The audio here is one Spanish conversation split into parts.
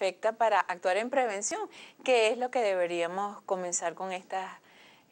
perfecta para actuar en prevención, que es lo que deberíamos comenzar con estas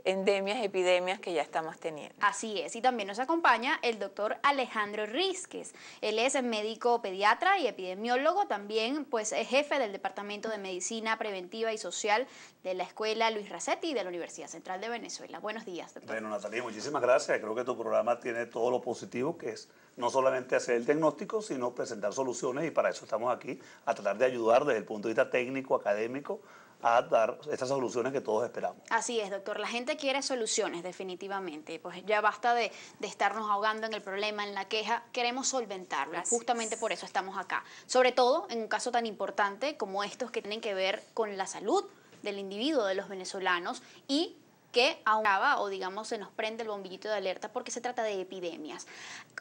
endemias, epidemias que ya estamos teniendo. Así es, y también nos acompaña el doctor Alejandro Rizquez. Él es médico pediatra y epidemiólogo, también pues es jefe del Departamento de Medicina Preventiva y Social de la Escuela Luis Racetti de la Universidad Central de Venezuela. Buenos días, doctor. Bueno, Natalia, muchísimas gracias. Creo que tu programa tiene todo lo positivo que es no solamente hacer el diagnóstico, sino presentar soluciones y para eso estamos aquí, a tratar de ayudar desde el punto de vista técnico, académico, a dar estas soluciones que todos esperamos. Así es, doctor. La gente quiere soluciones, definitivamente. Pues ya basta de, estarnos ahogando en el problema, en la queja. Queremos solventarlo. Justamente por eso estamos acá. Sobre todo en un caso tan importante como estos que tienen que ver con la salud del individuo, de los venezolanos y que aún o digamos se nos prende el bombillito de alerta porque se trata de epidemias.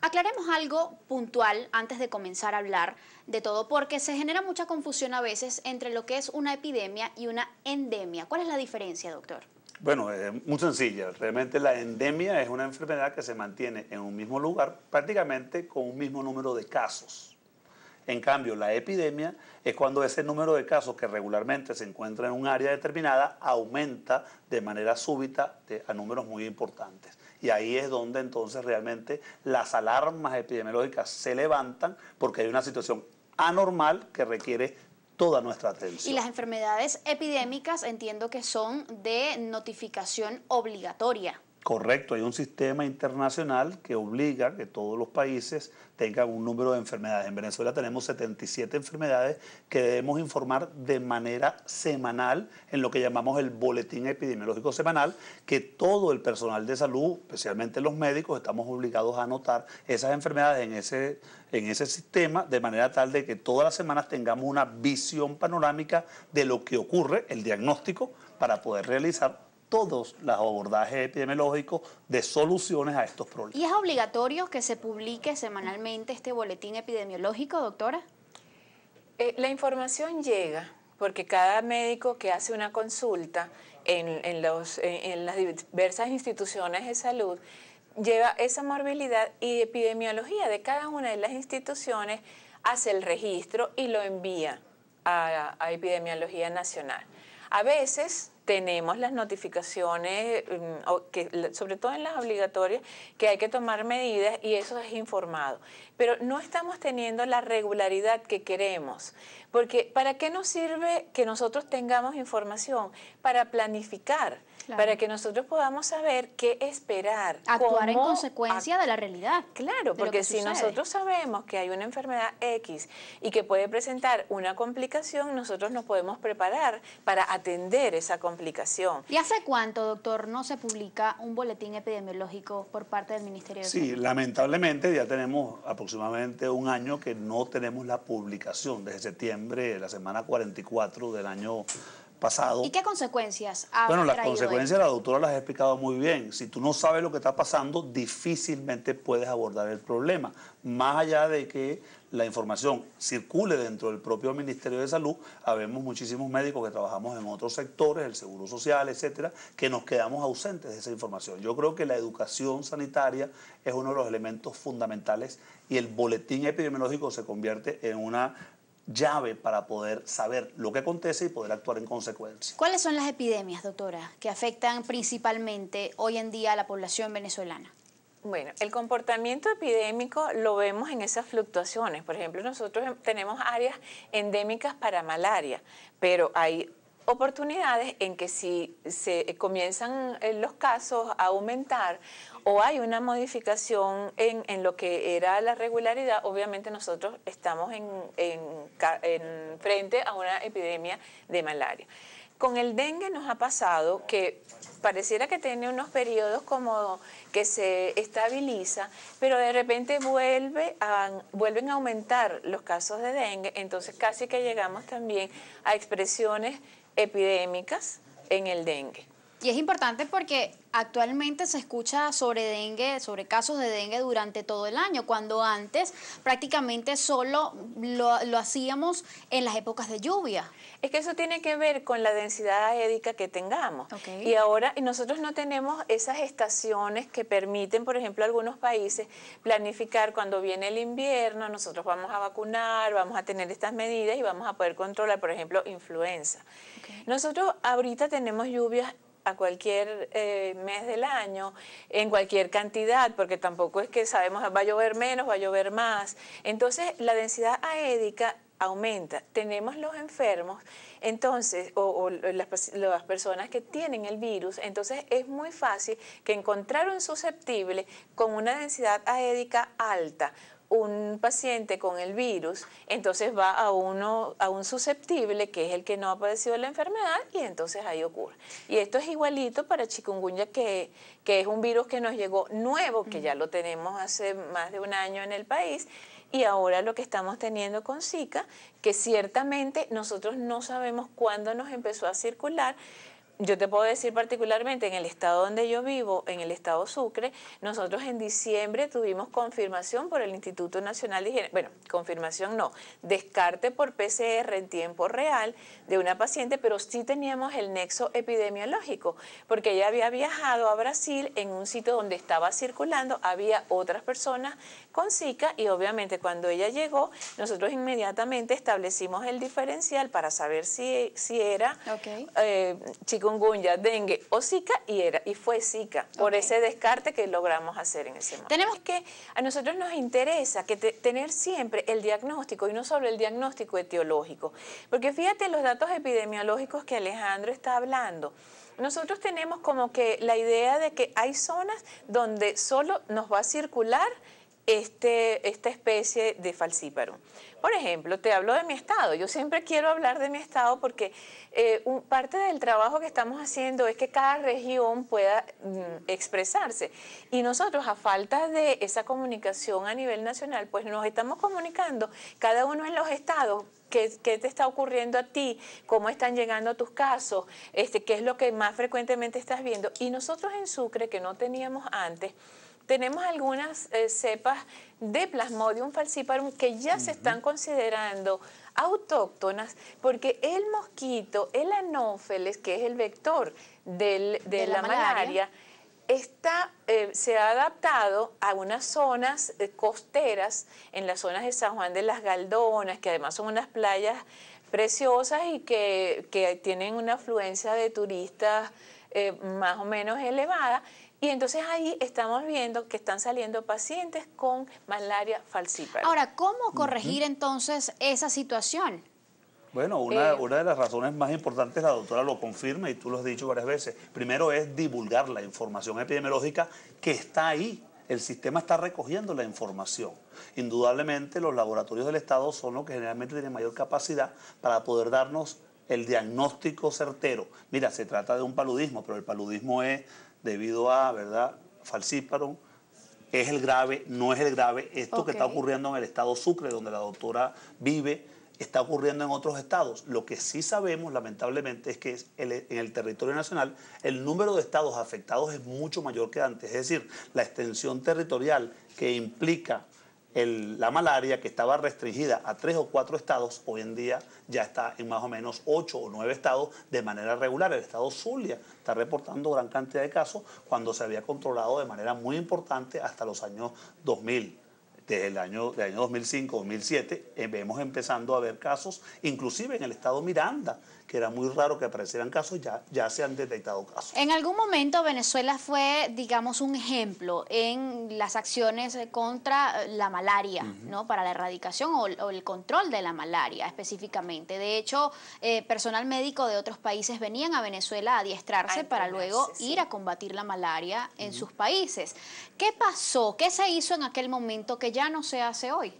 Aclaremos algo puntual antes de comenzar a hablar de todo porque se genera mucha confusión a veces entre lo que es una epidemia y una endemia. ¿Cuál es la diferencia, doctor? Bueno, es eh, muy sencilla. Realmente la endemia es una enfermedad que se mantiene en un mismo lugar prácticamente con un mismo número de casos. En cambio, la epidemia es cuando ese número de casos que regularmente se encuentra en un área determinada aumenta de manera súbita a números muy importantes. Y ahí es donde entonces realmente las alarmas epidemiológicas se levantan porque hay una situación anormal que requiere toda nuestra atención. Y las enfermedades epidémicas entiendo que son de notificación obligatoria. Correcto, hay un sistema internacional que obliga que todos los países tengan un número de enfermedades. En Venezuela tenemos 77 enfermedades que debemos informar de manera semanal en lo que llamamos el boletín epidemiológico semanal, que todo el personal de salud, especialmente los médicos, estamos obligados a anotar esas enfermedades en ese, en ese sistema, de manera tal de que todas las semanas tengamos una visión panorámica de lo que ocurre, el diagnóstico, para poder realizar todos los abordajes epidemiológicos de soluciones a estos problemas. ¿Y es obligatorio que se publique semanalmente este boletín epidemiológico, doctora? Eh, la información llega porque cada médico que hace una consulta en, las diversas instituciones de salud lleva esa morbilidad y epidemiología de cada una de las instituciones, hace el registro y lo envía a epidemiología nacional. A veces tenemos las notificaciones, mm, que, sobre todo en las obligatorias, que hay que tomar medidas y eso es informado. Pero no estamos teniendo la regularidad que queremos, porque ¿para qué nos sirve que nosotros tengamos información? Para planificar para que nosotros podamos saber qué esperar. Actuar en consecuencia de la realidad. Claro, porque si nosotros sabemos que hay una enfermedad X y que puede presentar una complicación, nosotros nos podemos preparar para atender esa complicación. ¿Y hace cuánto, doctor, no se publica un boletín epidemiológico por parte del Ministerio de Salud? Sí, lamentablemente ya tenemos aproximadamente un año que no tenemos la publicación desde septiembre, la semana 44 del año pasado. ¿Y qué consecuencias ha Bueno, las consecuencias la doctora las ha explicado muy bien. Si tú no sabes lo que está pasando, difícilmente puedes abordar el problema, más allá de que la información circule dentro del propio Ministerio de Salud, habemos muchísimos médicos que trabajamos en otros sectores, el Seguro Social, etcétera, que nos quedamos ausentes de esa información. Yo creo que la educación sanitaria es uno de los elementos fundamentales y el boletín epidemiológico se convierte en una llave para poder saber lo que acontece y poder actuar en consecuencia. ¿Cuáles son las epidemias, doctora, que afectan principalmente hoy en día a la población venezolana? Bueno, el comportamiento epidémico lo vemos en esas fluctuaciones. Por ejemplo, nosotros tenemos áreas endémicas para malaria, pero hay oportunidades en que si se comienzan eh, los casos a aumentar o hay una modificación en, lo que era la regularidad, obviamente nosotros estamos en, frente a una epidemia de malaria. Con el dengue nos ha pasado que pareciera que tiene unos periodos como que se estabiliza, pero de repente vuelven a aumentar los casos de dengue, entonces casi que llegamos también a expresiones epidémicas en el dengue. Y es importante porque actualmente se escucha sobre dengue, sobre casos de dengue durante todo el año, cuando antes prácticamente solo lo, hacíamos en las épocas de lluvia. Es que eso tiene que ver con la densidad édica que tengamos. Y ahora nosotros no tenemos esas estaciones que permiten, por ejemplo, algunos países planificar cuando viene el invierno, nosotros vamos a vacunar, vamos a tener estas medidas y vamos a poder controlar, por ejemplo, influenza. Nosotros ahorita tenemos lluvias a cualquier eh, mes del año, en cualquier cantidad, porque tampoco es que sabemos va a llover menos, va a llover más. Entonces, la densidad aédica aumenta. Tenemos los enfermos, entonces, o, las, personas que tienen el virus, entonces es muy fácil que encontrar un susceptible con una densidad aédica alta un paciente con el virus, entonces va a uno a un susceptible que es el que no ha padecido la enfermedad y entonces ahí ocurre. Y esto es igualito para chikungunya que, que es un virus que nos llegó nuevo, que ya lo tenemos hace más de un año en el país y ahora lo que estamos teniendo con Zika, que ciertamente nosotros no sabemos cuándo nos empezó a circular, yo te puedo decir particularmente en el estado donde yo vivo, en el estado Sucre, nosotros en diciembre tuvimos confirmación por el Instituto Nacional de Higiene, bueno, confirmación no, descarte por PCR en tiempo real de una paciente, pero sí teníamos el nexo epidemiológico, porque ella había viajado a Brasil en un sitio donde estaba circulando, había otras personas con Zika y obviamente cuando ella llegó, nosotros inmediatamente establecimos el diferencial para saber si, si era eh, chico gunya, dengue o Zika y, era, y fue Zika, por ese descarte que logramos hacer en ese momento. Tenemos que, a nosotros nos interesa que tener siempre el diagnóstico y no solo el diagnóstico etiológico, porque fíjate los datos epidemiológicos que Alejandro está hablando nosotros tenemos como que la idea de que hay zonas donde solo nos va a circular este, esta especie de falciparum. Por ejemplo, te hablo de mi estado. Yo siempre quiero hablar de mi estado porque eh, parte del trabajo que estamos haciendo es que cada región pueda mm, expresarse. Y nosotros, a falta de esa comunicación a nivel nacional, pues nos estamos comunicando cada uno en los estados ¿Qué, te está ocurriendo a ti? ¿Cómo están llegando a tus casos? Este, ¿Qué es lo que más frecuentemente estás viendo? Y nosotros en Sucre, que no teníamos antes, tenemos algunas eh, cepas de Plasmodium falciparum que ya se están considerando autóctonas porque el mosquito, el anófeles, que es el vector de, la, malaria, Está, eh, se ha adaptado a unas zonas eh, costeras, en las zonas de San Juan de las Galdonas, que además son unas playas preciosas y que, tienen una afluencia de turistas más o menos elevada, y entonces ahí estamos viendo que están saliendo pacientes con malaria falciparum. Ahora, ¿cómo corregir entonces esa situación? Bueno, una, eh, una, de las razones más importantes, la doctora lo confirma y tú lo has dicho varias veces, primero es divulgar la información epidemiológica que está ahí. El sistema está recogiendo la información. Indudablemente los laboratorios del Estado son los que generalmente tienen mayor capacidad para poder darnos el diagnóstico certero. Mira, se trata de un paludismo, pero el paludismo es debido a, ¿verdad? Falciparon. Es el grave, no es el grave. Esto que está ocurriendo en el estado Sucre, donde la doctora vive, está ocurriendo en otros estados. Lo que sí sabemos, lamentablemente, es que en el territorio nacional el número de estados afectados es mucho mayor que antes. Es decir, la extensión territorial que implica la malaria, que estaba restringida a tres o cuatro estados, hoy en día ya está en más o menos ocho o nueve estados de manera regular. El estado Zulia está reportando gran cantidad de casos cuando se había controlado de manera muy importante hasta los años 2000 desde el año, del año 2005-2007, eh, vemos empezando a ver casos, inclusive en el estado Miranda, que era muy raro que aparecieran casos, ya, ya se han detectado casos. En algún momento Venezuela fue, digamos, un ejemplo en las acciones contra la malaria, ¿no? Para la erradicación o, el control de la malaria específicamente. De hecho, eh, personal médico de otros países venían a Venezuela a adiestrarse para luego ir a combatir la malaria en sus países. ¿Qué pasó? ¿Qué se hizo en aquel momento que ya no se hace hoy?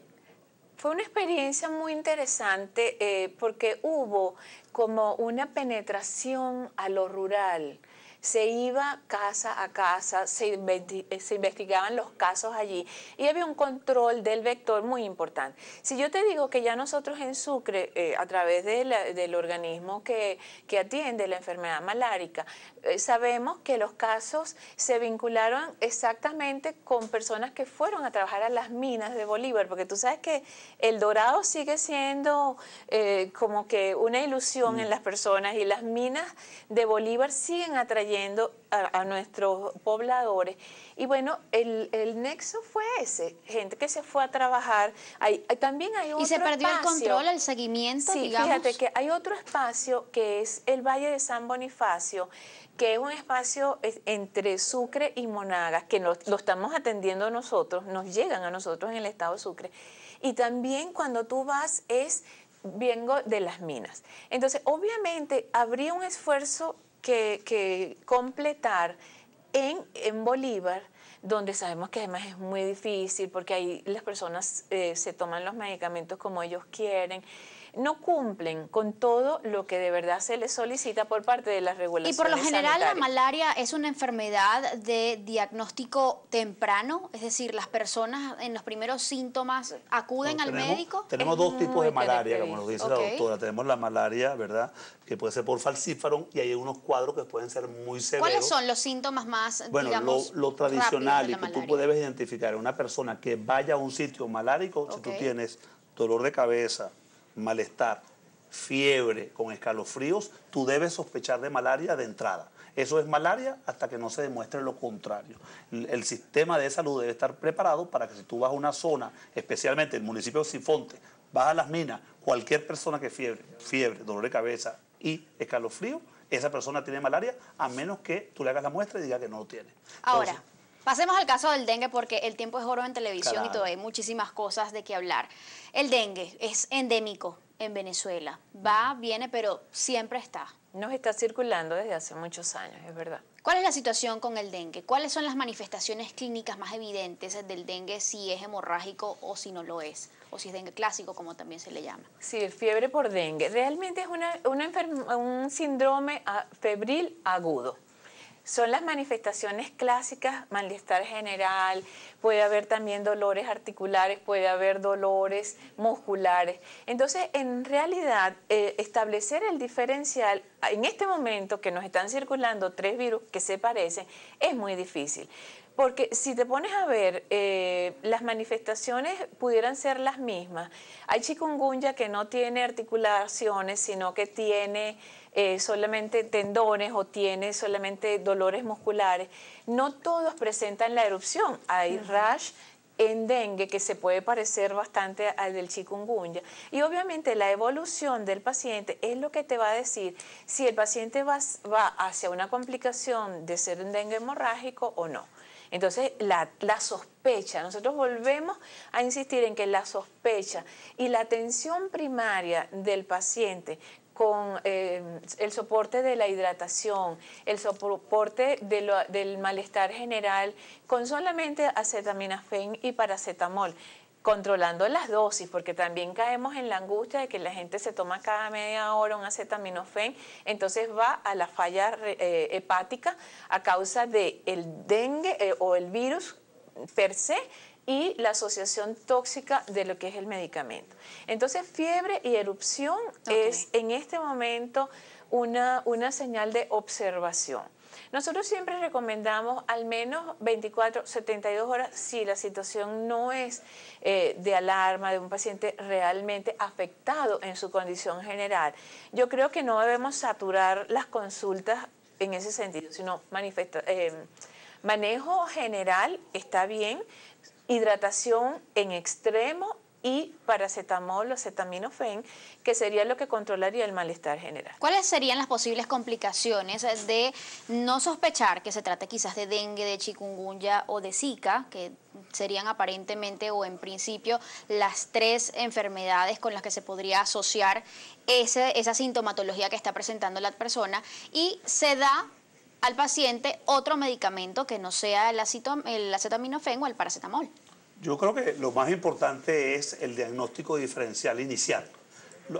Fue una experiencia muy interesante eh, porque hubo como una penetración a lo rural, se iba casa a casa, eh, se, investigaban los casos allí y había un control del vector muy importante. Si yo te digo que ya nosotros en Sucre, eh, a través del organismo que, atiende la enfermedad malárica, eh, sabemos que los casos se vincularon exactamente con personas que fueron a trabajar a las minas de Bolívar, porque tú sabes que el dorado sigue siendo como que una ilusión mm. en las personas y las minas de Bolívar siguen atrayendo a, nuestros pobladores. Y bueno, el, nexo fue ese, gente que se fue a trabajar. también hay otro Y se perdió el control, el seguimiento, sí, fíjate que hay otro espacio que es el Valle de San Bonifacio, que es un espacio entre Sucre y Monagas, que lo, lo estamos atendiendo nosotros, nos llegan a nosotros en el estado Sucre. Y también cuando tú vas es vengo de las minas. Entonces, obviamente, habría un esfuerzo que, completar en, en Bolívar donde sabemos que además es muy difícil porque ahí las personas eh, se toman los medicamentos como ellos quieren no cumplen con todo lo que de verdad se les solicita por parte de las regulaciones. Y por lo general la malaria es una enfermedad de diagnóstico temprano, es decir, las personas en los primeros síntomas acuden al médico. Tenemos dos tipos de malaria, como nos dice la doctora. Tenemos la malaria, ¿verdad? Que puede ser por falciparum y hay unos cuadros que pueden ser muy severos. ¿Cuáles son los síntomas más, bueno, lo, tradicional y que tú debes identificar una persona que vaya a un sitio malárico, si tú tienes dolor de cabeza, malestar, fiebre, con escalofríos, tú debes sospechar de malaria de entrada. Eso es malaria hasta que no se demuestre lo contrario. El sistema de salud debe estar preparado para que si tú vas a una zona, especialmente el municipio de Sinfonte, vas a las minas, cualquier persona que fiebre, fiebre, dolor de cabeza y escalofrío, esa persona tiene malaria a menos que tú le hagas la muestra y diga que no lo tiene. Ahora, Pasemos al caso del dengue porque el tiempo es oro en televisión y todavía hay muchísimas cosas de qué hablar. El dengue es endémico en Venezuela. Va, viene, pero siempre está. Nos está circulando desde hace muchos años, es verdad. ¿Cuál es la situación con el dengue? ¿Cuáles son las manifestaciones clínicas más evidentes del dengue si es hemorrágico o si no lo es? O si es dengue clásico, como también se le llama. Sí, fiebre por dengue. Realmente es una, un síndrome ah, febril agudo son las manifestaciones clásicas, malestar general, puede haber también dolores articulares, puede haber dolores musculares. Entonces, en realidad, eh, establecer el diferencial en este momento que nos están circulando tres virus que se parecen es muy difícil. Porque si te pones a ver, eh, las manifestaciones pudieran ser las mismas. Hay chikungunya que no tiene articulaciones, sino que tiene eh, solamente tendones o tiene solamente dolores musculares. No todos presentan la erupción. Hay rash en dengue que se puede parecer bastante al del chikungunya. Y obviamente la evolución del paciente es lo que te va a decir si el paciente va, hacia una complicación de ser un dengue hemorrágico o no. Entonces, la, la, sospecha, nosotros volvemos a insistir en que la sospecha y la atención primaria del paciente con em, el soporte de la hidratación, el soporte del malestar general, con solamente acetaminofén y paracetamol controlando las dosis, porque también caemos en la angustia de que la gente se toma cada media hora un acetaminofén, entonces va a la falla eh, hepática a causa del el dengue eh, o el virus per se y la asociación tóxica de lo que es el medicamento. Entonces, fiebre y erupción es en este momento una, una señal de observación. Nosotros siempre recomendamos al menos 24, 72 horas si la situación no es eh, de alarma de un paciente realmente afectado en su condición general. Yo creo que no debemos saturar las consultas en ese sentido, sino eh, manejo general está bien, hidratación en extremo y paracetamol o acetaminofén, que sería lo que controlaría el malestar general. ¿Cuáles serían las posibles complicaciones de no sospechar que se trate quizás de dengue, de chikungunya o de zika, que serían aparentemente o en principio las tres enfermedades con las que se podría asociar esa sintomatología que está presentando la persona y se da al paciente otro medicamento que no sea el, acetaminofen o el paracetamol? Yo creo que lo más importante es el diagnóstico diferencial inicial.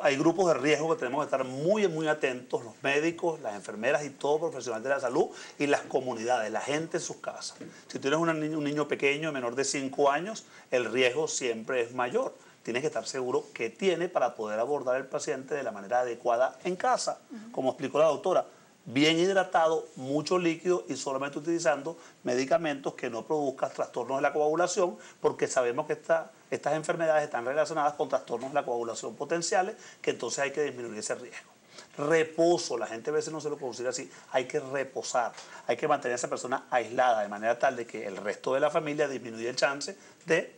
Hay grupos de riesgo que tenemos que estar muy, muy atentos, los médicos, las enfermeras y todo profesional de la salud y las comunidades, la gente en sus casas. Si tienes un niño, pequeño, menor de 5 años, el riesgo siempre es mayor tienes que estar seguro que tiene para poder abordar al paciente de la manera adecuada en casa. Como explicó la doctora, bien hidratado, mucho líquido y solamente utilizando medicamentos que no produzcan trastornos de la coagulación, porque sabemos que estas enfermedades están relacionadas con trastornos de la coagulación potenciales, que entonces hay que disminuir ese riesgo. Reposo, la gente a veces no se lo considera así, hay que reposar, hay que mantener a esa persona aislada de manera tal de que el resto de la familia disminuya el chance de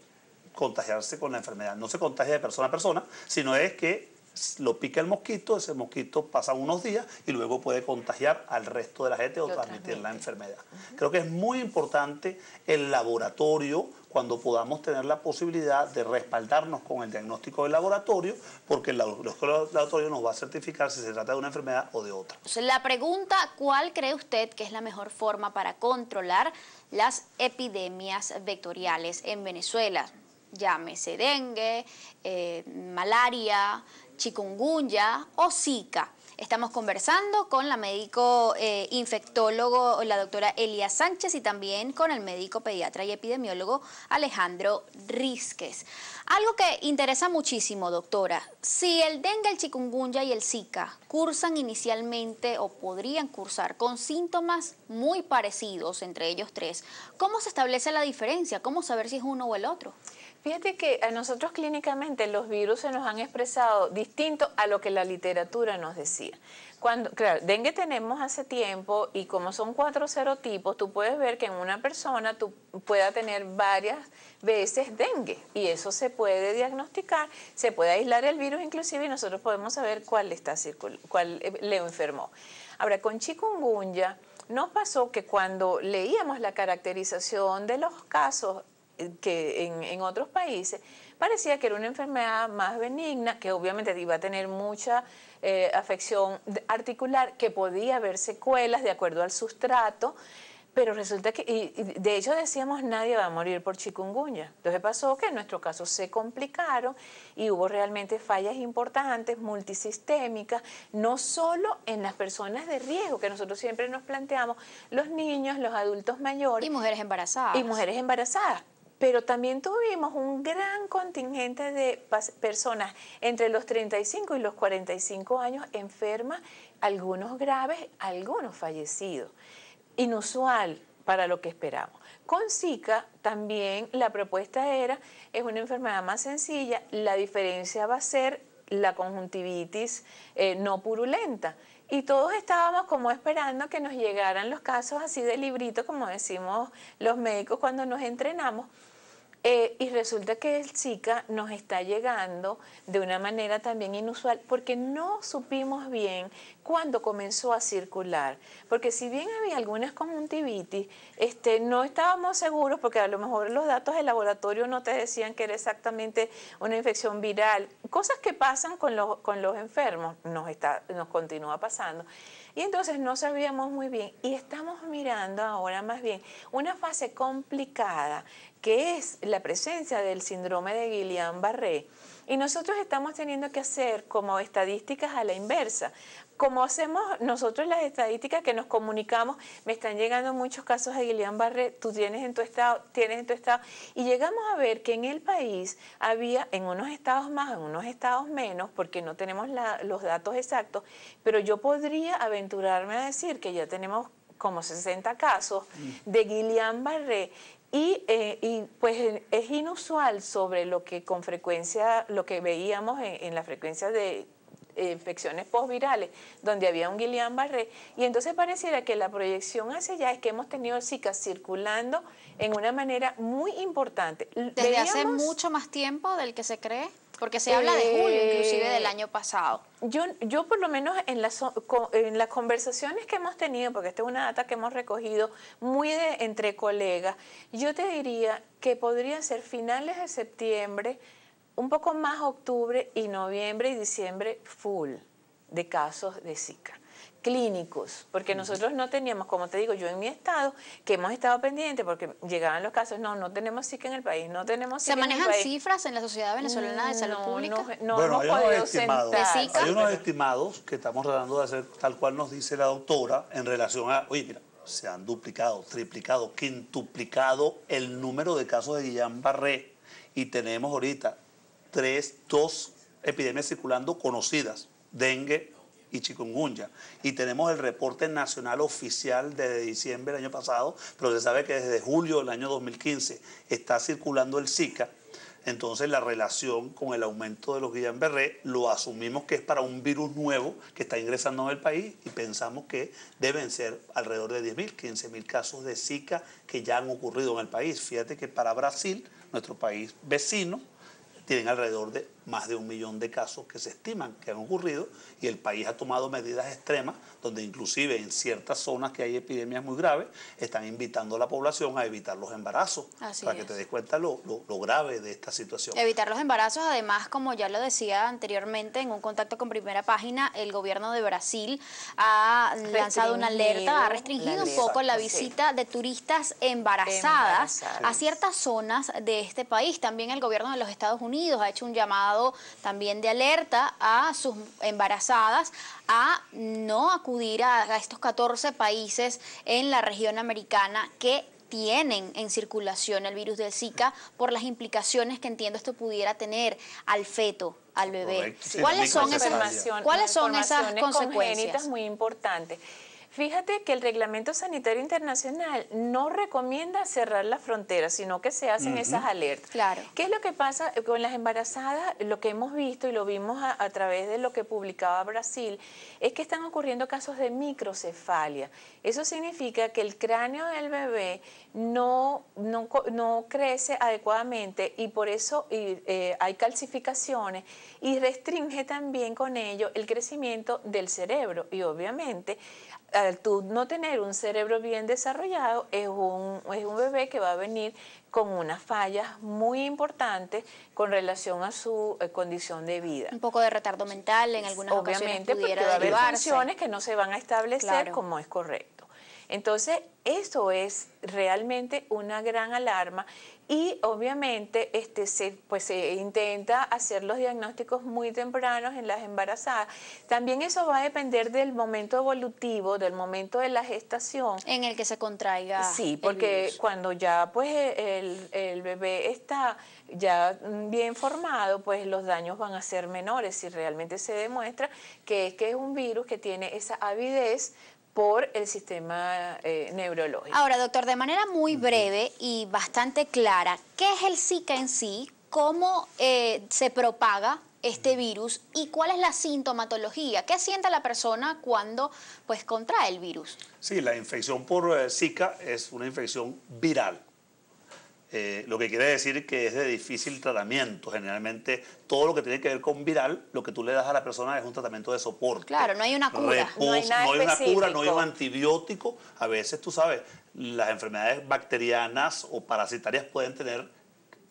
contagiarse con la enfermedad. No se contagia de persona a persona, sino es que lo pica el mosquito, ese mosquito pasa unos días y luego puede contagiar al resto de la gente o transmitir la enfermedad. Creo que es muy importante el laboratorio cuando podamos tener la posibilidad de respaldarnos con el diagnóstico del laboratorio, porque el laboratorio nos va a certificar si se trata de una enfermedad o de otra. La pregunta, ¿cuál cree usted que es la mejor forma para controlar las epidemias vectoriales en Venezuela? Llámese dengue, eh, malaria, chikungunya o zika. Estamos conversando con la médico eh, infectólogo, la doctora Elia Sánchez, y también con el médico pediatra y epidemiólogo Alejandro Rizquez. Algo que interesa muchísimo, doctora, si el dengue, el chikungunya y el zika cursan inicialmente o podrían cursar con síntomas muy parecidos entre ellos tres, ¿cómo se establece la diferencia? ¿Cómo saber si es uno o el otro? Fíjate que a nosotros clínicamente los virus se nos han expresado distinto a lo que la literatura nos decía. Cuando, claro, dengue tenemos hace tiempo y como son cuatro serotipos, tú puedes ver que en una persona tú pueda tener varias veces dengue y eso se puede diagnosticar, se puede aislar el virus inclusive y nosotros podemos saber cuál está cuál eh, le enfermó. Ahora, con chikungunya nos pasó que cuando leíamos la caracterización de los casos que en, otros países parecía que era una enfermedad más benigna, que obviamente iba a tener mucha eh, afección articular, que podía haber secuelas de acuerdo al sustrato, pero resulta que, y, de hecho decíamos, nadie va a morir por chikungunya. Entonces pasó que en nuestro caso se complicaron y hubo realmente fallas importantes, multisistémicas, no solo en las personas de riesgo, que nosotros siempre nos planteamos, los niños, los adultos mayores. Y mujeres embarazadas. Y mujeres embarazadas pero también tuvimos un gran contingente de personas entre los 35 y los 45 años enfermas, algunos graves, algunos fallecidos. Inusual para lo que esperamos. Con Zika también la propuesta era, es una enfermedad más sencilla, la diferencia va a ser la conjuntivitis eh, no purulenta. Y todos estábamos como esperando que nos llegaran los casos así de librito, como decimos los médicos cuando nos entrenamos. Eh, y resulta que el Zika nos está llegando de una manera también inusual porque no supimos bien cuándo comenzó a circular, porque si bien había algunas conjuntivitis, este, no estábamos seguros porque a lo mejor los datos del laboratorio no te decían que era exactamente una infección viral, cosas que pasan con los, con los enfermos, nos, está, nos continúa pasando. Y entonces no sabíamos muy bien y estamos mirando ahora más bien una fase complicada que es la presencia del síndrome de Guillain-Barré. Y nosotros estamos teniendo que hacer como estadísticas a la inversa, como hacemos nosotros las estadísticas que nos comunicamos, me están llegando muchos casos de Guillain Barré, tú tienes en tu estado, tienes en tu estado, y llegamos a ver que en el país había en unos estados más, en unos estados menos, porque no tenemos los datos exactos, pero yo podría aventurarme a decir que ya tenemos como 60 casos mm. de Guillain Barré y, eh, pues eh, es inusual sobre lo que con frecuencia, lo que veíamos en la frecuencia de infecciones postvirales, donde había un Guillain-Barré. Y entonces pareciera que la proyección hacia allá es que hemos tenido Zika circulando en una manera muy importante. ¿Desde hace mucho más tiempo del que se cree? Porque se habla de eh, julio, inclusive del año pasado. Yo, yo por lo menos en las, en las conversaciones que hemos tenido, porque esta es una data que hemos recogido muy de, entre colegas, yo te diría que podrían ser finales de septiembre, un poco más octubre y noviembre y diciembre full de casos de Zika clínicos, porque nosotros no teníamos, como te digo, yo en mi estado, que hemos estado pendientes porque llegaban los casos, no, no tenemos zika en el país, no tenemos zika ¿Se manejan cifras en la Sociedad Venezolana de Salud Pública? No, no bueno, hay unos estimados, Hay estimados que estamos tratando de hacer tal cual nos dice la doctora en relación a, oye, mira, se han duplicado, triplicado, quintuplicado el número de casos de Guillain-Barré y tenemos ahorita tres, dos epidemias circulando conocidas, dengue y chikungunya. Y tenemos el reporte nacional oficial de diciembre del año pasado, pero se sabe que desde julio del año 2015 está circulando el Zika. Entonces la relación con el aumento de los Guillain-Barré lo asumimos que es para un virus nuevo que está ingresando en el país y pensamos que deben ser alrededor de 10.000, 15.000 casos de Zika que ya han ocurrido en el país. Fíjate que para Brasil, nuestro país vecino, tienen alrededor de más de un millón de casos que se estiman que han ocurrido y el país ha tomado medidas extremas donde inclusive en ciertas zonas que hay epidemias muy graves están invitando a la población a evitar los embarazos para que te des cuenta lo, lo, grave de esta situación. Evitar los embarazos, además, como ya lo decía anteriormente en un contacto con primera página, el gobierno de Brasil ha lanzado una alerta, ha restringido un poco la visita de turistas embarazadas. a ciertas zonas de este país. También el gobierno de los Estados Unidos ha hecho un llamado también de alerta a sus embarazadas a no acudir a, estos 14 países en la región americana que tienen en circulación el virus del Zika por las implicaciones que entiendo esto pudiera tener al feto, al bebé. ¿Cuáles, son esas, ¿Cuáles son esas consecuencias? muy importante. Fíjate que el Reglamento Sanitario Internacional no recomienda cerrar las fronteras, sino que se hacen esas alertas. Claro. ¿Qué es lo que pasa con las embarazadas? Lo que hemos visto y lo vimos a, través de lo que publicaba Brasil es que están ocurriendo casos de microcefalia. Eso significa que el cráneo del bebé no, no, crece adecuadamente y por eso eh, hay calcificaciones y restringe también con ello el crecimiento del cerebro y obviamente al tú no tener un cerebro bien desarrollado, es un, es un bebé que va a venir con unas fallas muy importantes con relación a su eh, condición de vida. Un poco de retardo mental en algunas ocasiones pudiera porque va a funciones que no se van a establecer como es correcto. Entonces, esto es realmente una gran alarma y obviamente este, se, pues, se intenta hacer los diagnósticos muy tempranos en las embarazadas. También eso va a depender del momento evolutivo, del momento de la gestación. En el que se contraiga. Sí, porque cuando ya pues e, el, el, bebé está ya mm, bien formado, pues los daños van a ser menores si realmente se demuestra que es que es un virus que tiene esa avidez por el sistema eh, neurológico. Ahora, doctor, de manera muy breve y bastante clara, ¿qué es el Zika en sí? ¿Cómo eh, se propaga este virus y cuál es la sintomatología? ¿Qué siente la persona cuando pues, contrae el virus? Sí, la infección por eh, Zika es una infección viral eh, lo que quiere decir que es de difícil tratamiento. Generalmente todo lo que tiene que ver con viral, lo que tú le das a la persona es un tratamiento de soporte. Claro, no hay una cura. no hay, nada no hay una cura, no hay un antibiótico. A veces, tú sabes, las enfermedades bacterianas o parasitarias pueden tener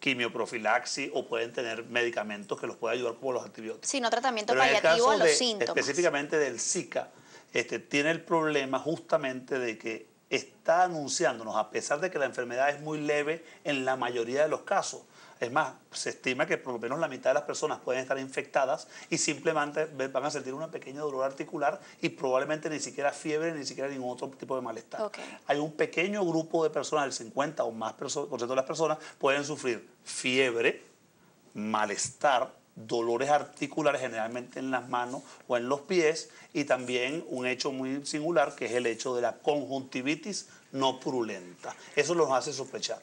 quimioprofilaxis o pueden tener medicamentos que los pueden ayudar como los antibióticos. Sí, no tratamiento paliativo a los síntomas. Específicamente del Zika, este, tiene el problema justamente de que está anunciándonos, a pesar de que la enfermedad es muy leve en la mayoría de los casos. Es más, se estima que por lo menos la mitad de las personas pueden estar infectadas y simplemente van a sentir una pequeña dolor articular y probablemente ni siquiera fiebre, ni siquiera ningún otro tipo de malestar. Hay un pequeño grupo de personas, el 50 o más por ciento de las personas, pueden sufrir fiebre, malestar, dolores articulares generalmente en las manos o en los pies y también un hecho muy singular que es el hecho de la conjuntivitis no purulenta. Eso los hace sospechar.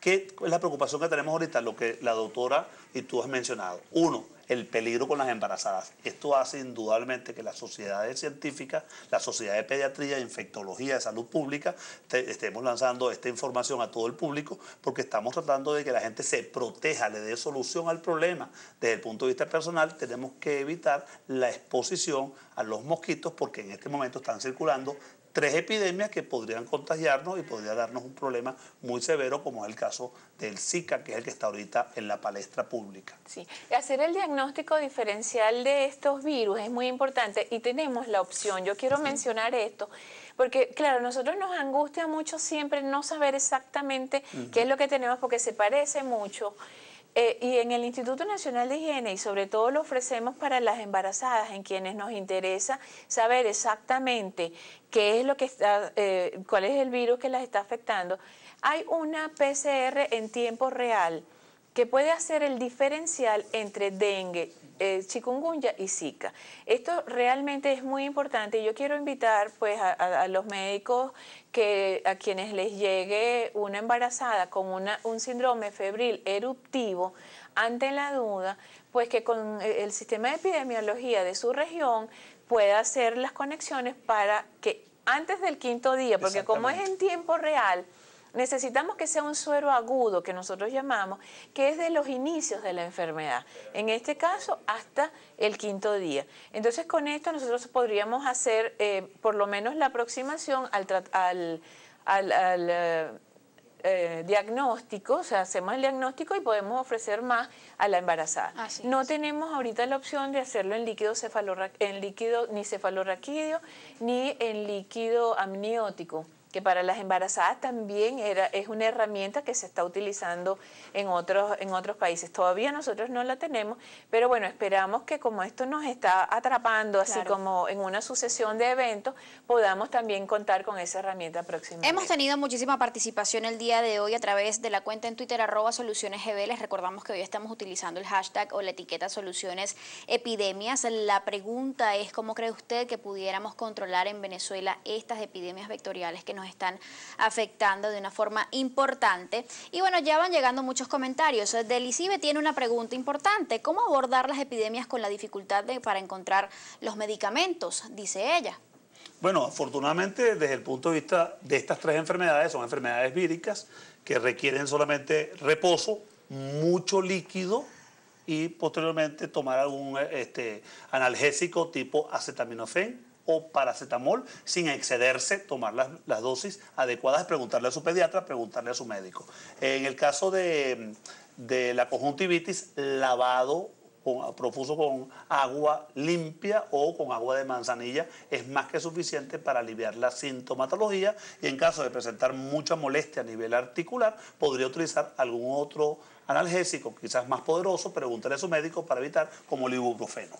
¿Qué es la preocupación que tenemos ahorita? Lo que la doctora y tú has mencionado. Uno, el peligro con las embarazadas. Esto hace indudablemente que las sociedades científicas, la sociedad de pediatría, de infectología, de salud pública, estemos lanzando esta información a todo el público porque estamos tratando de que la gente se proteja, le dé solución al problema. Desde el punto de vista personal, tenemos que evitar la exposición a los mosquitos porque en este momento están circulando tres epidemias que podrían contagiarnos y podría darnos un problema muy severo, como es el caso del Zika, que es el que está ahorita en la palestra pública. Sí, hacer el diagnóstico diferencial de estos virus es muy importante y tenemos la opción. Yo quiero mencionar esto, porque claro, nosotros nos angustia mucho siempre no saber exactamente qué es lo que tenemos porque se parece mucho. Eh, y en el Instituto Nacional de Higiene, y sobre todo lo ofrecemos para las embarazadas, en quienes nos interesa saber exactamente qué es lo que eh, cuál es el virus que las está afectando, hay una PCR en tiempo real que puede hacer el diferencial entre dengue, eh, chikungunya y Zika. Esto realmente es muy importante y yo quiero invitar pues a, los médicos que a quienes les llegue una embarazada con un síndrome febril eruptivo, ante la duda, pues que con eh, el sistema de epidemiología de su región pueda hacer las conexiones para que antes del quinto día, porque como es en tiempo real, necesitamos que sea un suero agudo, que nosotros llamamos, que es de los inicios de la enfermedad, en este caso hasta el quinto día. Entonces con esto nosotros podríamos hacer eh, por lo menos la aproximación al, eh, eh, diagnóstico, o sea, hacemos el diagnóstico y podemos ofrecer más a la embarazada. no tenemos ahorita la opción de hacerlo en líquido, en líquido ni cefalorraquídeo ni en líquido amniótico que para las embarazadas también era, es una herramienta que se está utilizando en otros, en otros países. Todavía nosotros no la tenemos, pero bueno, esperamos que como esto nos está atrapando, así como en una sucesión de eventos, podamos también contar con esa herramienta próximamente. Hemos tenido muchísima participación el día de hoy a través de la cuenta en Twitter arroba soluciones GBL, Les recordamos que hoy estamos utilizando el hashtag o la etiqueta soluciones epidemias. La pregunta es, ¿cómo cree usted que pudiéramos controlar en Venezuela estas epidemias vectoriales que nos están afectando de una forma importante. Y bueno, ya van llegando muchos comentarios. Delisive tiene una pregunta importante. ¿Cómo abordar las epidemias con la dificultad de, para encontrar los medicamentos? Dice ella. Bueno, afortunadamente desde el punto de vista de estas tres enfermedades, son enfermedades víricas que requieren solamente reposo, mucho líquido y posteriormente tomar algún este, analgésico tipo acetaminofén o paracetamol sin excederse, tomar las, dosis adecuadas, preguntarle a su pediatra, preguntarle a su médico. En el caso de, la conjuntivitis, lavado profuso con agua limpia o con agua de manzanilla es más que suficiente para aliviar la sintomatología y en caso de presentar mucha molestia a nivel articular podría utilizar algún otro analgésico quizás más poderoso, preguntarle a su médico para evitar como el ibuprofeno.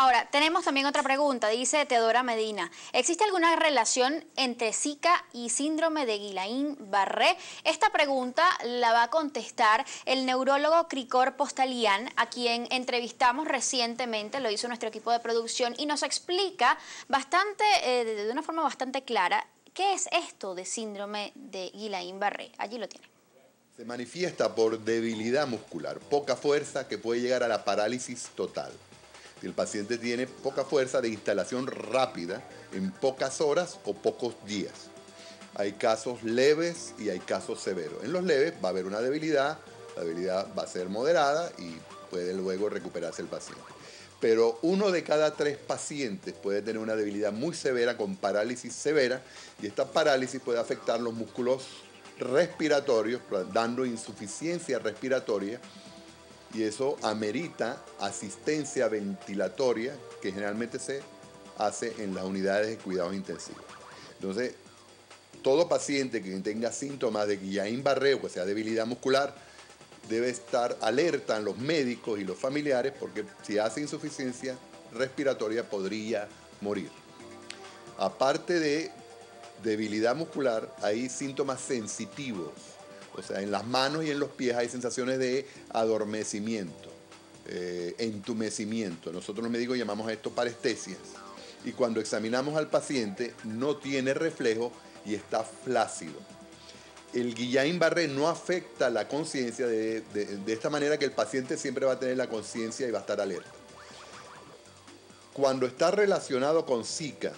Ahora, tenemos también otra pregunta, dice Teodora Medina. ¿Existe alguna relación entre Zika y síndrome de Guillain-Barré? Esta pregunta la va a contestar el neurólogo Cricor Postalian, a quien entrevistamos recientemente, lo hizo nuestro equipo de producción, y nos explica bastante, eh, de una forma bastante clara, qué es esto de síndrome de Guillain-Barré. Allí lo tiene. Se manifiesta por debilidad muscular, poca fuerza que puede llegar a la parálisis total el paciente tiene poca fuerza de instalación rápida en pocas horas o pocos días. Hay casos leves y hay casos severos. En los leves va a haber una debilidad, la debilidad va a ser moderada y puede luego recuperarse el paciente. Pero uno de cada tres pacientes puede tener una debilidad muy severa con parálisis severa y esta parálisis puede afectar los músculos respiratorios, dando insuficiencia respiratoria y eso amerita asistencia ventilatoria que generalmente se hace en las unidades de cuidados intensivos. Entonces, todo paciente que tenga síntomas de Guillain-Barré o sea debilidad muscular debe estar alerta en los médicos y los familiares porque si hace insuficiencia respiratoria podría morir. Aparte de debilidad muscular, hay síntomas sensitivos o sea, en las manos y en los pies hay sensaciones de adormecimiento, eh, entumecimiento. Nosotros los médicos llamamos a esto parestesias. Y cuando examinamos al paciente, no tiene reflejo y está flácido. El Guillain-Barré no afecta la conciencia de, de esta manera que el paciente siempre va a tener la conciencia y va a estar alerta. Cuando está relacionado con Zika,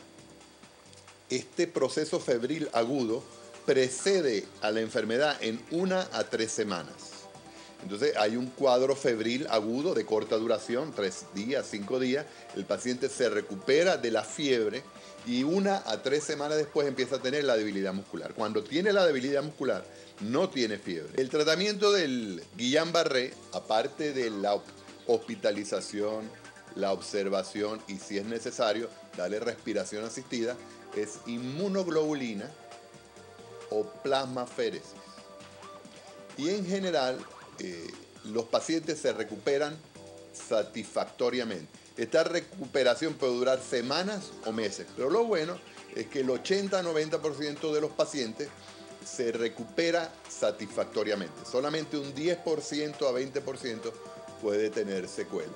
este proceso febril agudo precede a la enfermedad en una a tres semanas. Entonces hay un cuadro febril agudo de corta duración, tres días, cinco días. El paciente se recupera de la fiebre y una a tres semanas después empieza a tener la debilidad muscular. Cuando tiene la debilidad muscular, no tiene fiebre. El tratamiento del Guillain-Barré, aparte de la hospitalización, la observación y si es necesario, darle respiración asistida, es inmunoglobulina o plasmaféresis. Y en general, eh, los pacientes se recuperan satisfactoriamente. Esta recuperación puede durar semanas o meses, pero lo bueno es que el 80-90% de los pacientes se recupera satisfactoriamente. Solamente un 10% a 20% puede tener secuela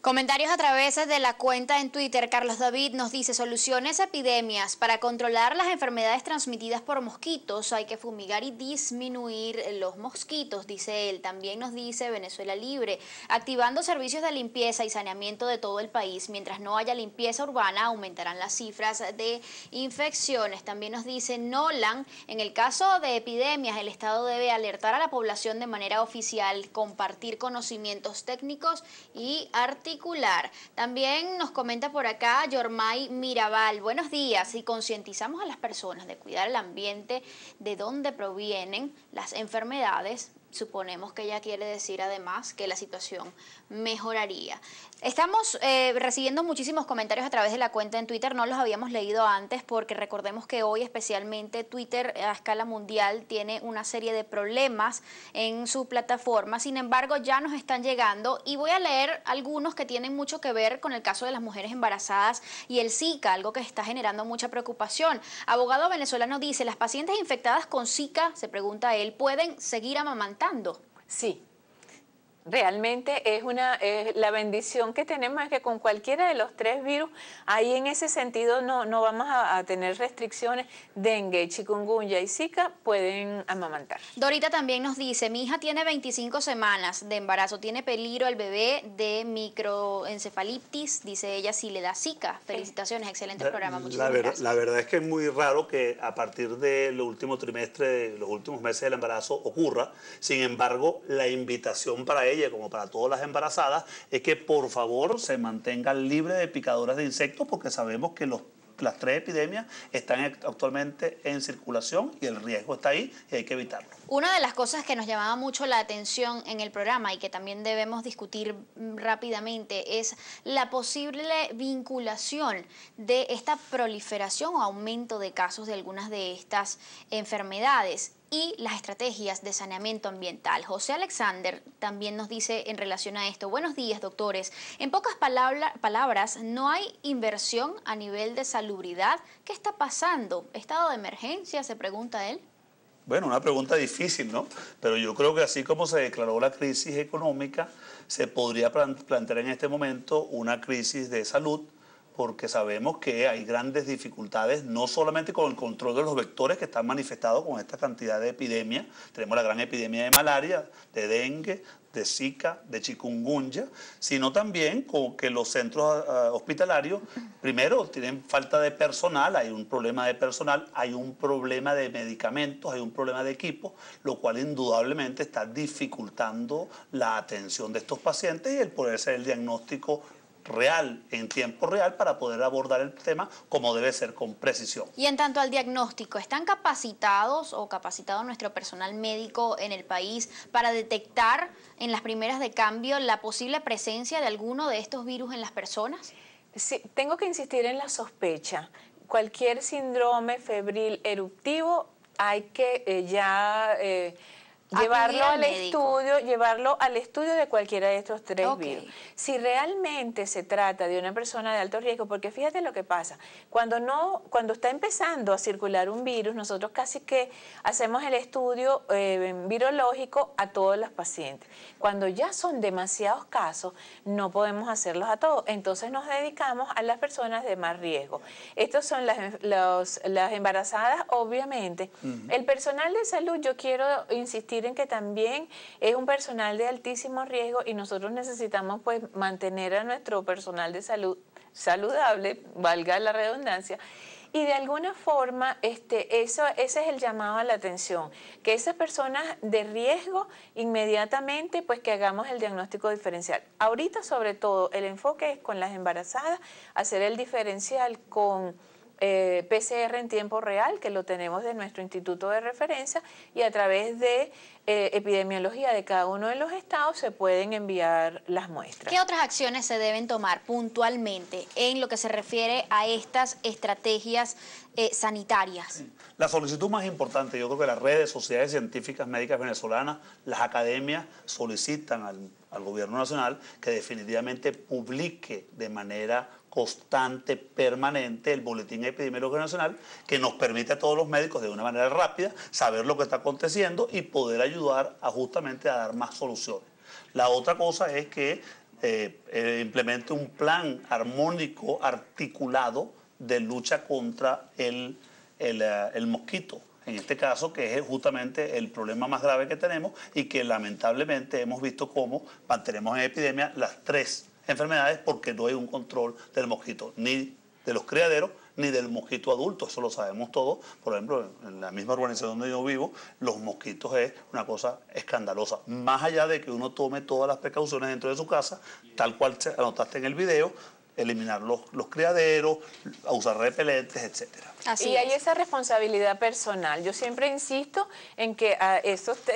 Comentarios a través de la cuenta en Twitter, Carlos David nos dice soluciones epidemias. Para controlar las enfermedades transmitidas por mosquitos hay que fumigar y disminuir los mosquitos, dice él. También nos dice Venezuela Libre, activando servicios de limpieza y saneamiento de todo el país. Mientras no haya limpieza urbana, aumentarán las cifras de infecciones. También nos dice Nolan, en el caso de epidemias, el Estado debe alertar a la población de manera oficial, compartir conocimientos técnicos y artículos también nos comenta por acá Yormay Mirabal. Buenos días. Si concientizamos a las personas de cuidar el ambiente de dónde provienen las enfermedades, suponemos que ella quiere decir además que la situación mejoraría. Estamos eh, recibiendo muchísimos comentarios a través de la cuenta en Twitter, no los habíamos leído antes porque recordemos que hoy especialmente Twitter a escala mundial tiene una serie de problemas en su plataforma, sin embargo ya nos están llegando y voy a leer algunos que tienen mucho que ver con el caso de las mujeres embarazadas y el Zika, algo que está generando mucha preocupación. Abogado venezolano dice, ¿las pacientes infectadas con Zika, se pregunta él, pueden seguir amamantando? Sí, Realmente es una la bendición que tenemos es que con cualquiera de los tres virus, ahí en ese sentido no, no vamos a, tener restricciones. Dengue, chikungunya y zika pueden amamantar. Dorita también nos dice, mi hija tiene 25 semanas de embarazo, tiene peligro el bebé de microencefalitis, dice ella, si le da zika. Felicitaciones, excelente programa. Muchas la, la verdad es que es muy raro que a partir del último trimestre, los últimos meses del embarazo ocurra. Sin embargo, la invitación para ella como para todas las embarazadas es que por favor se mantengan libre de picaduras de insectos porque sabemos que las tres epidemias están actualmente en circulación y el riesgo está ahí y hay que evitarlo. Una de las cosas que nos llamaba mucho la atención en el programa y que también debemos discutir mm, rápidamente es la posible vinculación de esta proliferación o aumento de casos de algunas de estas enfermedades y las estrategias de saneamiento ambiental. José Alexander también nos dice en relación a esto, buenos días doctores, en pocas palabras, no hay inversión a nivel de salubridad. ¿Qué está pasando? ¿Estado de emergencia? Se pregunta él. Bueno, una pregunta difícil, ¿no? Pero yo creo que así como se declaró la crisis económica, se podría plantear en este momento una crisis de salud porque sabemos que hay grandes dificultades, no solamente con el control de los vectores que están manifestados con esta cantidad de epidemias. Tenemos la gran epidemia de malaria, de dengue, de Zika, de chikungunya, sino también con que los centros ah, ah, hospitalarios, primero, tienen falta de personal, hay un problema de personal, hay un problema de medicamentos, hay un problema de equipo, lo cual indudablemente está dificultando la atención de estos pacientes y el poder hacer el diagnóstico real, en tiempo real, para poder abordar el tema como debe ser, con precisión. Y en tanto al diagnóstico, ¿están capacitados o capacitado nuestro personal médico en el país para detectar en las primeras de cambio la posible presencia de alguno de estos virus en las personas? Sí, tengo que insistir en la sospecha. Cualquier síndrome febril eruptivo hay que eh, ya... Eh, llevarlo al, estudio, llevarlo al estudio de cualquiera de estos tres virus. Si realmente se trata de una persona de alto riesgo, porque fíjate lo que pasa, cuando no, cuando está empezando a circular un virus, nosotros casi que hacemos el estudio eh, virológico a todos los pacientes. Cuando ya son demasiados casos, no podemos hacerlos a todos. Entonces nos dedicamos a las personas de más riesgo. Estos son las, las embarazadas, obviamente. El personal de salud, yo quiero insistir Miren que también es un personal de altísimo riesgo y nosotros necesitamos pues mantener a nuestro personal de salud saludable, valga la redundancia, y de alguna forma este, eso, ese es el llamado a la atención, que esas personas de riesgo inmediatamente pues que hagamos el diagnóstico diferencial. Ahorita sobre todo el enfoque es con las embarazadas, hacer el diferencial con eh, PCR en tiempo real, que lo tenemos de nuestro instituto de referencia, y a través de eh, epidemiología de cada uno de los estados se pueden enviar las muestras. ¿Qué otras acciones se deben tomar puntualmente en lo que se refiere a estas estrategias eh, sanitarias? La solicitud más importante, yo creo que las redes, sociedades científicas médicas venezolanas, las academias solicitan al, al gobierno nacional que definitivamente publique de manera constante, permanente, el Boletín Epidemiológico Nacional, que nos permite a todos los médicos de una manera rápida saber lo que está aconteciendo y poder ayudar a justamente a dar más soluciones. La otra cosa es que eh, eh, implemente un plan armónico, articulado de lucha contra el, eh, el mosquito en este caso, que es justamente el problema más grave que tenemos y que lamentablemente hemos visto cómo mantenemos en epidemia las tres enfermedades porque no hay un control del mosquito, ni de los criaderos, ni del mosquito adulto, eso lo sabemos todos. Por ejemplo, en la misma urbanización donde yo vivo, los mosquitos es una cosa escandalosa. Más allá de que uno tome todas las precauciones dentro de su casa, tal cual anotaste en el video, eliminar los, criaderos, usar repelentes, etcétera. Así y hay esa responsabilidad personal. Yo siempre insisto en que ah,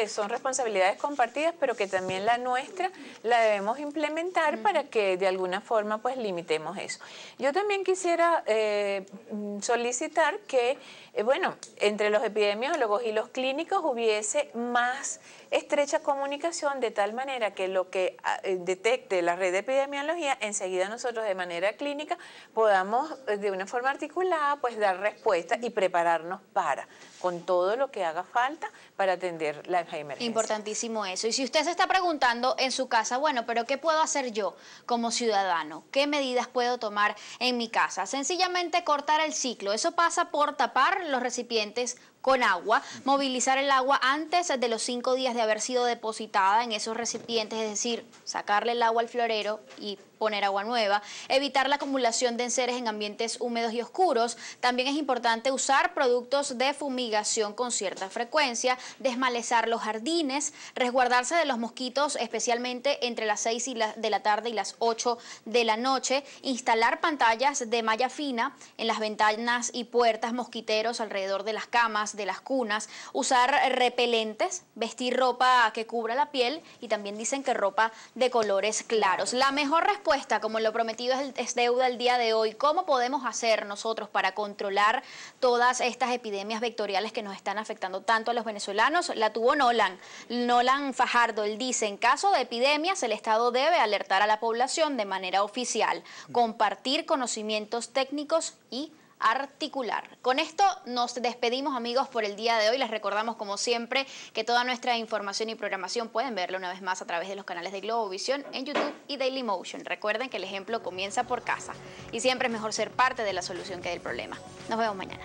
son responsabilidades compartidas, pero que también la nuestra la debemos implementar para que de alguna forma pues limitemos eso. Yo también quisiera eh, mm, solicitar que, eh, bueno, entre los epidemiólogos y los clínicos hubiese más estrecha comunicación de tal manera que lo que ah, eh, detecte la red de epidemiología, enseguida nosotros de manera clínica podamos de una forma articulada pues dar respuesta respuesta y prepararnos para, con todo lo que haga falta para atender la emergencia. Importantísimo eso. Y si usted se está preguntando en su casa, bueno, pero ¿qué puedo hacer yo como ciudadano? ¿Qué medidas puedo tomar en mi casa? Sencillamente cortar el ciclo. Eso pasa por tapar los recipientes con agua, movilizar el agua antes de los cinco días de haber sido depositada en esos recipientes, es decir, sacarle el agua al florero y poner agua nueva, evitar la acumulación de enseres en ambientes húmedos y oscuros. También es importante usar productos de fumigación con cierta frecuencia, desmalezar los jardines, resguardarse de los mosquitos, especialmente entre las 6 y las de la tarde y las 8 de la noche, instalar pantallas de malla fina en las ventanas y puertas, mosquiteros alrededor de las camas, de las cunas, usar repelentes, vestir ropa que cubra la piel y también dicen que ropa de colores claros. La mejor respuesta como lo prometido es deuda el día de hoy, ¿cómo podemos hacer nosotros para controlar todas estas epidemias vectoriales que nos están afectando tanto a los venezolanos? La tuvo Nolan, Nolan Fajardo, él dice, en caso de epidemias el Estado debe alertar a la población de manera oficial, mm. compartir conocimientos técnicos y articular. Con esto nos despedimos amigos por el día de hoy. Les recordamos como siempre que toda nuestra información y programación pueden verla una vez más a través de los canales de Globovisión en YouTube y Daily Motion. Recuerden que el ejemplo comienza por casa y siempre es mejor ser parte de la solución que del problema. Nos vemos mañana.